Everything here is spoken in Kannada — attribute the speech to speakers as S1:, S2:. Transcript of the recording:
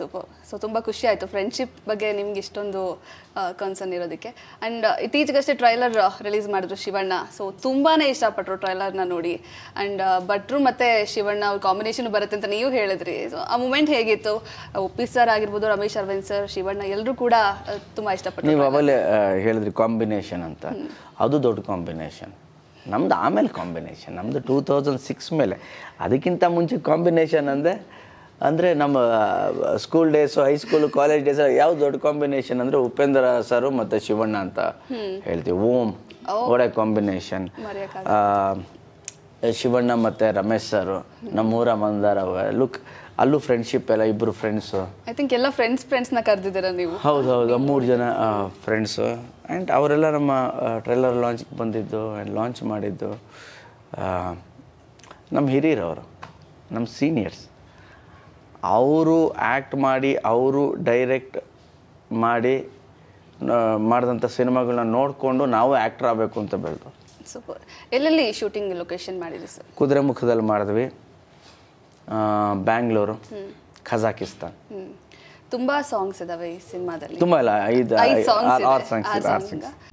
S1: ಸೂಪರ್ ಸೊ ತುಂಬ ಖುಷಿ ಆಯಿತು ಫ್ರೆಂಡ್ಶಿಪ್ ಬಗ್ಗೆ ನಿಮ್ಗೆ ಇಷ್ಟೊಂದು ಕನ್ಸರ್ನ್ ಇರೋದಕ್ಕೆ ಆ್ಯಂಡ್ ಇತ್ತೀಚೆಗಷ್ಟೇ ಟ್ರೈಲರ್ ರಿಲೀಸ್ ಮಾಡಿದ್ರು ಶಿವಣ್ಣ ಸೊ ತುಂಬಾ ಇಷ್ಟಪಟ್ಟರು ಟ್ರೈಲರ್ನ ನೋಡಿ ಆ್ಯಂಡ್ ಭಟ್ರು ಮತ್ತು ಶಿವಣ್ಣ ಅವ್ರ ಕಾಂಬಿನೇಷನ್ ಬರುತ್ತೆ ಅಂತ ನೀವು ಹೇಳಿದ್ರಿ ಸೊ ಆ ಮೂಮೆಂಟ್ ಹೇಗಿತ್ತು ಒಪ್ಪಿ ಸರ್ ಆಗಿರ್ಬೋದು ರಮೇಶ್ ಅರವಿಂದ್ ಸರ್ ಶಿವಣ್ಣ ಎಲ್ಲರೂ ಕೂಡ ತುಂಬ ಇಷ್ಟಪಟ್ಟರು ನೀವು
S2: ಅವಲೇ ಹೇಳಿದ್ರಿ ಕಾಂಬಿನೇಷನ್ ಅಂತ ಅದು ದೊಡ್ಡ ಕಾಂಬಿನೇಷನ್ ನಮ್ದು ಆಮೇಲೆ ಕಾಂಬಿನೇಷನ್ ನಮ್ದು ಟೂ ತೌಸಂಡ್ ಸಿಕ್ಸ್ ಮೇಲೆ ಅದಕ್ಕಿಂತ ಮುಂಚೆ ಕಾಂಬಿನೇಷನ್ ಅಂದರೆ ಅಂದರೆ ನಮ್ಮ school days high school college days ಯಾವ ದೊಡ್ಡ ಕಾಂಬಿನೇಷನ್ ಅಂದರೆ ಉಪೇಂದ್ರ ಸರು ಮತ್ತು ಶಿವಣ್ಣ ಅಂತ ಹೇಳ್ತೀವಿ ಓಂ ಒಳ್ಳೆ ಕಾಂಬಿನೇಷನ್ ಶಿವಣ್ಣ ಮತ್ತು ರಮೇಶ್ ಸರು ನಮ್ಮೂರ ಮಂದಾರ ಲುಕ್ ಅಲ್ಲೂ ಫ್ರೆಂಡ್ಶಿಪ್ ಎಲ್ಲ ಇಬ್ಬರು ಫ್ರೆಂಡ್ಸು
S1: ಐ ಥಿಂಕ್ ಎಲ್ಲ ಫ್ರೆಂಡ್ಸ್ ಫ್ರೆಂಡ್ಸ್ನ ಕರೆದಿದ್ದೀರ ನೀವು
S2: ಹೌದು ಹೌದು ಮೂರು ಜನ ಫ್ರೆಂಡ್ಸು ಆ್ಯಂಡ್ ಅವರೆಲ್ಲ ನಮ್ಮ ಟ್ರೈಲರ್ ಲಾಂಚ್ಗೆ ಬಂದಿದ್ದು ಆ್ಯಂಡ್ ಲಾಂಚ್ ಮಾಡಿದ್ದು ನಮ್ಮ ಹಿರಿಯರವರು ನಮ್ಮ ಸೀನಿಯರ್ಸ್ ಅವರು ಆ್ಯಕ್ಟ್ ಮಾಡಿ ಅವರು ಡೈರೆಕ್ಟ್ ಮಾಡಿ ಮಾಡಿದಂಥ ಸಿನಿಮಾಗಳನ್ನ ನೋಡಿಕೊಂಡು ನಾವು ಆ್ಯಕ್ಟ್ರ್ ಆಗಬೇಕು ಅಂತ ಬೆಳೆದು
S1: ಸೂಪರ್ ಎಲ್ಲೆಲ್ಲಿ ಶೂಟಿಂಗ್ ಲೊಕೇಶನ್ ಮಾಡಿದ್ರಿ
S2: ಸರ್ ಮುಖದಲ್ಲಿ ಮಾಡಿದ್ವಿ ಬ್ಯಾಂಗ್ಳೂರು ಖಜಾಕಿಸ್ತಾನ್
S1: ತುಂಬಾ ಸಾಂಗ್ಸ್ ಇದಾವೆ ಈ ಸಿನಿಮಾದಲ್ಲಿ ತುಂಬ
S2: ಇಲ್ಲ ಐದು ಆರು ಸಾಂಗ್ಸ್ ಆರು
S1: ಸಾಂಗ್ಸ್